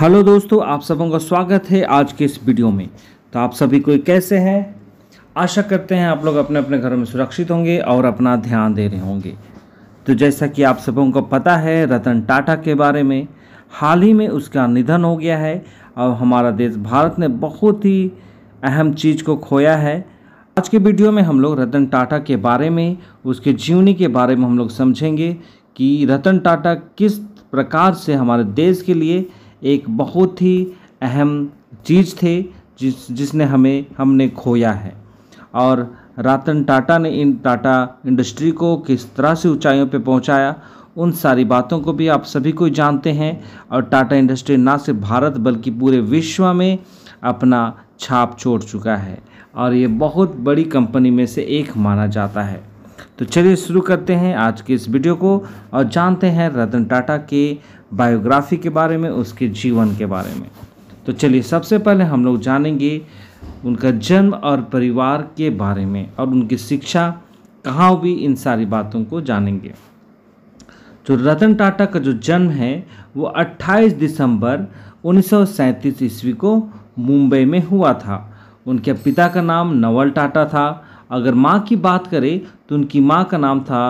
hello दोस्तों आप सबों का स्वागत है आज के इस वीडियो में तो आप सभी कोई कैसे हैं आशा करते हैं आप लोग अपने अपने घरों में सुरक्षित होंगे और अपना ध्यान दे रहे होंगे तो जैसा कि आप सबों को पता है रतन टाटा के बारे में हाल ही में उसका निधन हो गया है और हमारा देश भारत ने बहुत ही अहम चीज़ को खोया है आज के वीडियो में हम लोग रतन टाटा के बारे में उसके जीवनी के बारे में हम लोग समझेंगे कि रतन टाटा किस प्रकार से हमारे देश के लिए एक बहुत ही अहम चीज़ थे जिस जिसने हमें हमने खोया है और रतन टाटा ने इन टाटा इंडस्ट्री को किस तरह से ऊंचाइयों पर पहुंचाया उन सारी बातों को भी आप सभी को जानते हैं और टाटा इंडस्ट्री ना सिर्फ भारत बल्कि पूरे विश्व में अपना छाप छोड़ चुका है और ये बहुत बड़ी कंपनी में से एक माना जाता है तो चलिए शुरू करते हैं आज के इस वीडियो को और जानते हैं रतन टाटा के बायोग्राफी के बारे में उसके जीवन के बारे में तो चलिए सबसे पहले हम लोग जानेंगे उनका जन्म और परिवार के बारे में और उनकी शिक्षा कहाँ भी इन सारी बातों को जानेंगे तो रतन टाटा का जो जन्म है वो 28 दिसंबर 1937 ईस्वी को मुंबई में हुआ था उनके पिता का नाम नवल टाटा था अगर माँ की बात करें तो उनकी माँ का नाम था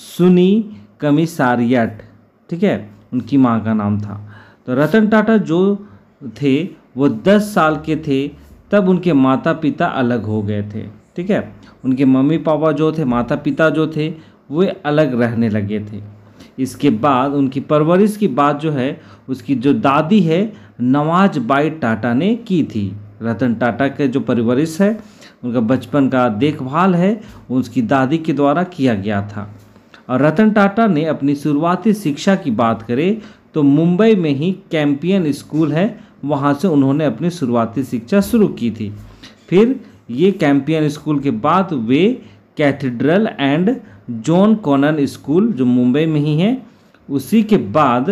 सुनी कमिसारियट ठीक है उनकी माँ का नाम था तो रतन टाटा जो थे वो दस साल के थे तब उनके माता पिता अलग हो गए थे ठीक है उनके मम्मी पापा जो थे माता पिता जो थे वे अलग रहने लगे थे इसके बाद उनकी परवरिश की बात जो है उसकी जो दादी है नवाज बाई टाटा ने की थी रतन टाटा के जो परवरिश है उनका बचपन का देखभाल है उसकी दादी के द्वारा किया गया था और रतन टाटा ने अपनी शुरुआती शिक्षा की बात करें तो मुंबई में ही कैंपियन स्कूल है वहाँ से उन्होंने अपनी शुरुआती शिक्षा शुरू की थी फिर ये कैंपियन स्कूल के बाद वे cathedral and John Connon school जो मुंबई में ही है उसी के बाद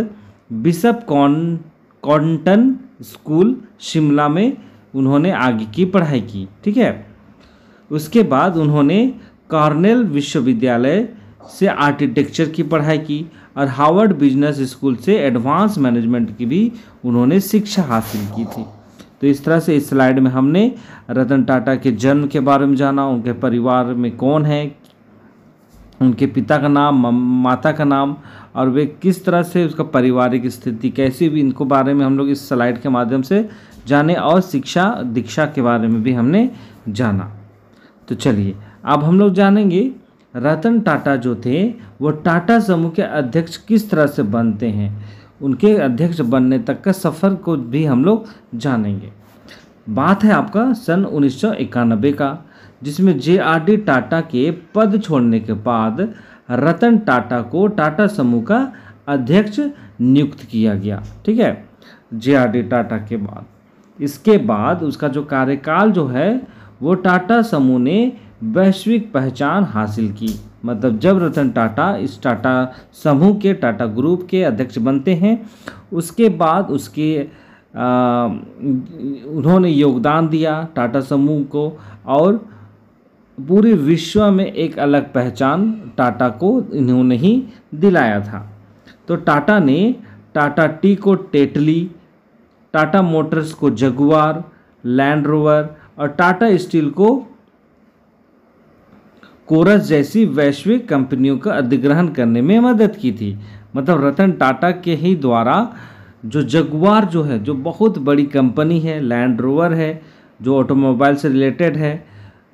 bishop con cotton school Shimla में उन्होंने आगे की पढ़ाई की ठीक है उसके बाद उन्होंने कॉर्नेल विश्वविद्यालय से आर्किटेक्चर की पढ़ाई की और हार्वर्ड बिजनेस स्कूल से एडवांस मैनेजमेंट की भी उन्होंने शिक्षा हासिल की थी तो इस तरह से इस स्लाइड में हमने रतन टाटा के जन्म के बारे में जाना उनके परिवार में कौन है उनके पिता का नाम माता का नाम और वे किस तरह से उसका पारिवारिक स्थिति कैसी भी इनको बारे में हम लोग इस स्लाइड के माध्यम से जाने और शिक्षा दीक्षा के बारे में भी हमने जाना तो चलिए अब हम लोग जानेंगे रतन टाटा जो थे वो टाटा समूह के अध्यक्ष किस तरह से बनते हैं उनके अध्यक्ष बनने तक का सफ़र को भी हम लोग जानेंगे बात है आपका सन उन्नीस का जिसमें जे आर डी टाटा के पद छोड़ने के बाद रतन टाटा को टाटा समूह का अध्यक्ष नियुक्त किया गया ठीक है जे आर डी टाटा के बाद इसके बाद उसका जो कार्यकाल जो है वो टाटा समूह ने वैश्विक पहचान हासिल की मतलब जब रतन टाटा इस टाटा समूह के टाटा ग्रुप के अध्यक्ष बनते हैं उसके बाद उसके आ, उन्होंने योगदान दिया टाटा समूह को और पूरे विश्व में एक अलग पहचान टाटा को इन्होंने ही दिलाया था तो टाटा ने टाटा टी को टेटली टाटा मोटर्स को जगुआर लैंड रोवर और टाटा स्टील को कोरस जैसी वैश्विक कंपनियों का अधिग्रहण करने में मदद की थी मतलब रतन टाटा के ही द्वारा जो जगुआर जो है जो बहुत बड़ी कंपनी है लैंड रोवर है जो ऑटोमोबाइल से रिलेटेड है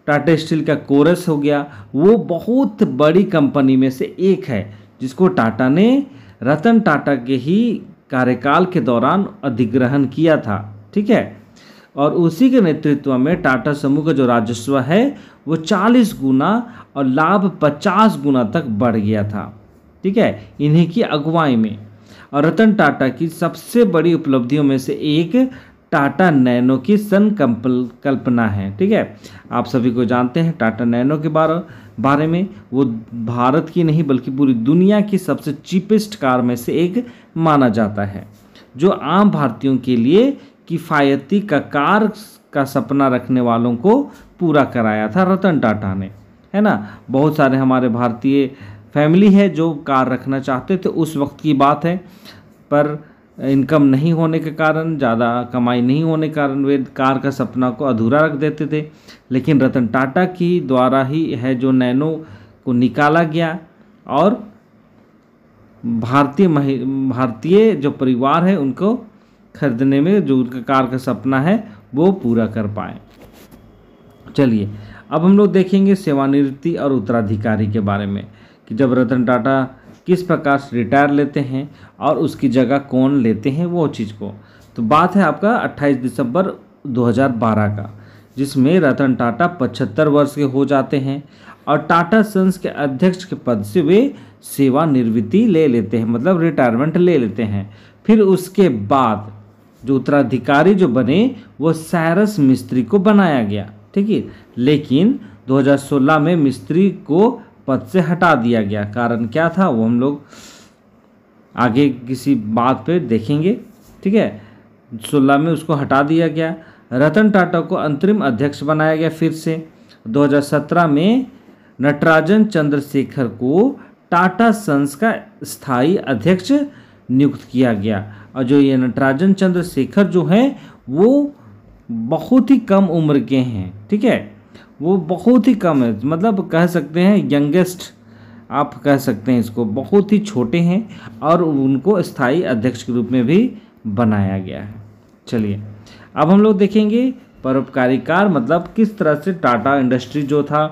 टाटा स्टील का कोरस हो गया वो बहुत बड़ी कंपनी में से एक है जिसको टाटा ने रतन टाटा के ही कार्यकाल के दौरान अधिग्रहण किया था ठीक है और उसी के नेतृत्व में टाटा समूह का जो राजस्व है वो 40 गुना और लाभ 50 गुना तक बढ़ गया था ठीक है इन्हीं की अगुवाई में और रतन टाटा की सबसे बड़ी उपलब्धियों में से एक टाटा नैनो की सन कल्पना है ठीक है आप सभी को जानते हैं टाटा नैनो के बारे बारे में वो भारत की नहीं बल्कि पूरी दुनिया की सबसे चीपेस्ट कार में से एक माना जाता है जो आम भारतीयों के लिए किफ़ायती कार का सपना रखने वालों को पूरा कराया था रतन टाटा ने है ना बहुत सारे हमारे भारतीय फैमिली है जो कार रखना चाहते थे उस वक्त की बात है पर इनकम नहीं होने के कारण ज़्यादा कमाई नहीं होने के कारण वे कार का सपना को अधूरा रख देते थे लेकिन रतन टाटा की द्वारा ही है जो नैनो को निकाला गया और भारतीय भारतीय जो परिवार है उनको खरीदने में जो उनका कार का सपना है वो पूरा कर पाए चलिए अब हम लोग देखेंगे सेवानिवृत्ति और उत्तराधिकारी के बारे में कि जब रतन टाटा किस प्रकार से रिटायर लेते हैं और उसकी जगह कौन लेते हैं वो चीज़ को तो बात है आपका 28 दिसंबर 2012 का जिसमें रतन टाटा पचहत्तर वर्ष के हो जाते हैं और टाटा सन्स के अध्यक्ष के पद से वे सेवानिवृत्ति ले लेते हैं मतलब रिटायरमेंट ले लेते हैं फिर उसके बाद जो उत्तराधिकारी जो बने वो सैरस मिस्त्री को बनाया गया ठीक है लेकिन 2016 में मिस्त्री को पद से हटा दिया गया कारण क्या था वो हम लोग आगे किसी बात पे देखेंगे ठीक है सोलह में उसको हटा दिया गया रतन टाटा को अंतरिम अध्यक्ष बनाया गया फिर से 2017 में नटराजन चंद्रशेखर को टाटा सन्स का स्थायी अध्यक्ष नियुक्त किया गया और जो ये नटराजन चंद्र शेखर जो हैं वो बहुत ही कम उम्र के हैं ठीक है वो बहुत ही कम है मतलब कह सकते हैं यंगेस्ट आप कह सकते हैं इसको बहुत ही छोटे हैं और उनको स्थायी अध्यक्ष के रूप में भी बनाया गया है चलिए अब हम लोग देखेंगे परोपकारी कार मतलब किस तरह से टाटा इंडस्ट्री जो था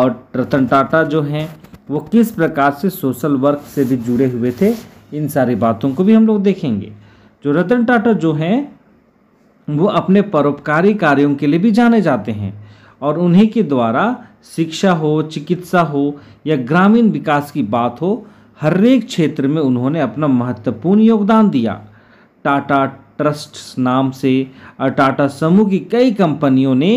और रतन टाटा जो हैं वो किस प्रकार से सोशल वर्क से भी जुड़े हुए थे इन सारी बातों को भी हम लोग देखेंगे जो रतन टाटा जो हैं वो अपने परोपकारी कार्यों के लिए भी जाने जाते हैं और उन्हीं के द्वारा शिक्षा हो चिकित्सा हो या ग्रामीण विकास की बात हो हर एक क्षेत्र में उन्होंने अपना महत्वपूर्ण योगदान दिया टाटा ट्रस्ट नाम से और टाटा समूह की कई कंपनियों ने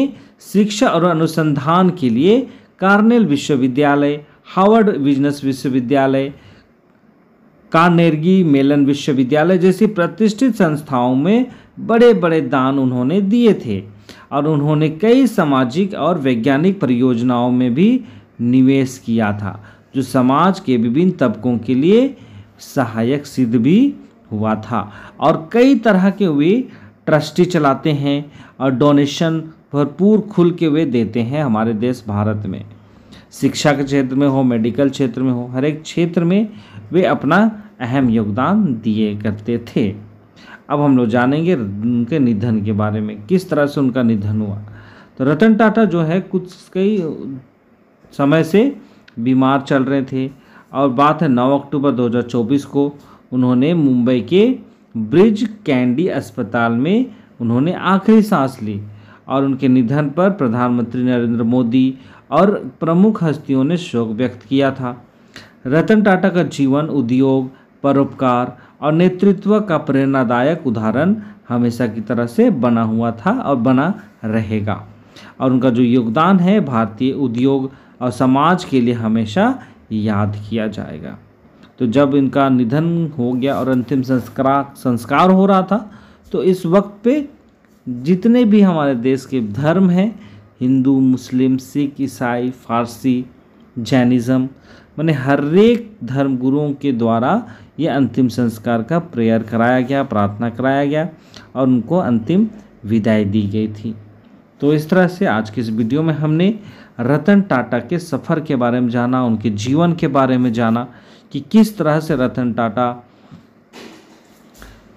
शिक्षा और अनुसंधान के लिए कार्नेल विश्वविद्यालय हार्वर्ड बिजनेस विश्वविद्यालय कानेरगी मेलन विश्वविद्यालय जैसी प्रतिष्ठित संस्थाओं में बड़े बड़े दान उन्होंने दिए थे और उन्होंने कई सामाजिक और वैज्ञानिक परियोजनाओं में भी निवेश किया था जो समाज के विभिन्न तबकों के लिए सहायक सिद्ध भी हुआ था और कई तरह के वे ट्रस्टी चलाते हैं और डोनेशन भरपूर खुल के वे देते हैं हमारे देश भारत में शिक्षा के क्षेत्र में हो मेडिकल क्षेत्र में हो हर एक क्षेत्र में वे अपना अहम योगदान दिए करते थे अब हम लोग जानेंगे उनके निधन के बारे में किस तरह से उनका निधन हुआ तो रतन टाटा जो है कुछ कई समय से बीमार चल रहे थे और बात है 9 अक्टूबर 2024 को उन्होंने मुंबई के ब्रिज कैंडी अस्पताल में उन्होंने आखिरी सांस ली और उनके निधन पर प्रधानमंत्री नरेंद्र मोदी और प्रमुख हस्तियों ने शोक व्यक्त किया था रतन टाटा का जीवन उद्योग परोपकार और नेतृत्व का प्रेरणादायक उदाहरण हमेशा की तरह से बना हुआ था और बना रहेगा और उनका जो योगदान है भारतीय उद्योग और समाज के लिए हमेशा याद किया जाएगा तो जब इनका निधन हो गया और अंतिम संस्कार संस्कार हो रहा था तो इस वक्त पे जितने भी हमारे देश के धर्म हैं हिंदू मुस्लिम सिख ईसाई फारसी जैनिज़्म मैंने हर एक धर्म गुरुओं के द्वारा ये अंतिम संस्कार का प्रेयर कराया गया प्रार्थना कराया गया और उनको अंतिम विदाई दी गई थी तो इस तरह से आज के इस वीडियो में हमने रतन टाटा के सफ़र के बारे में जाना उनके जीवन के बारे में जाना कि किस तरह से रतन टाटा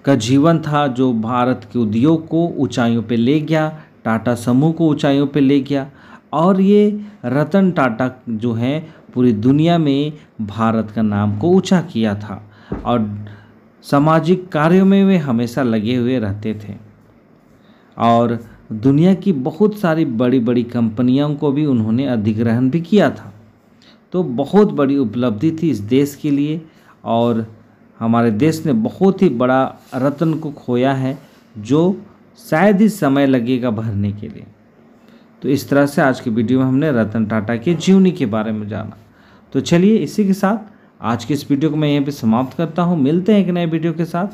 का जीवन था जो भारत के उद्योग को ऊंचाइयों पे ले गया टाटा समूह को ऊंचाइयों पे ले गया और ये रतन टाटा जो हैं पूरी दुनिया में भारत का नाम को ऊंचा किया था और सामाजिक कार्यों में वे हमेशा लगे हुए रहते थे और दुनिया की बहुत सारी बड़ी बड़ी कंपनियों को भी उन्होंने अधिग्रहण भी किया था तो बहुत बड़ी उपलब्धि थी इस देश के लिए और हमारे देश ने बहुत ही बड़ा रत्न को खोया है जो शायद ही समय लगेगा भरने के लिए तो इस तरह से आज के वीडियो में हमने रतन टाटा की जीवनी के बारे में जाना तो चलिए इसी के साथ आज के इस वीडियो को मैं यहीं पे समाप्त करता हूँ मिलते हैं एक नए वीडियो के साथ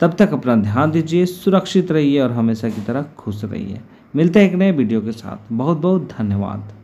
तब तक अपना ध्यान दीजिए सुरक्षित रहिए और हमेशा की तरह खुश रहिए मिलते हैं एक नए वीडियो के साथ बहुत बहुत धन्यवाद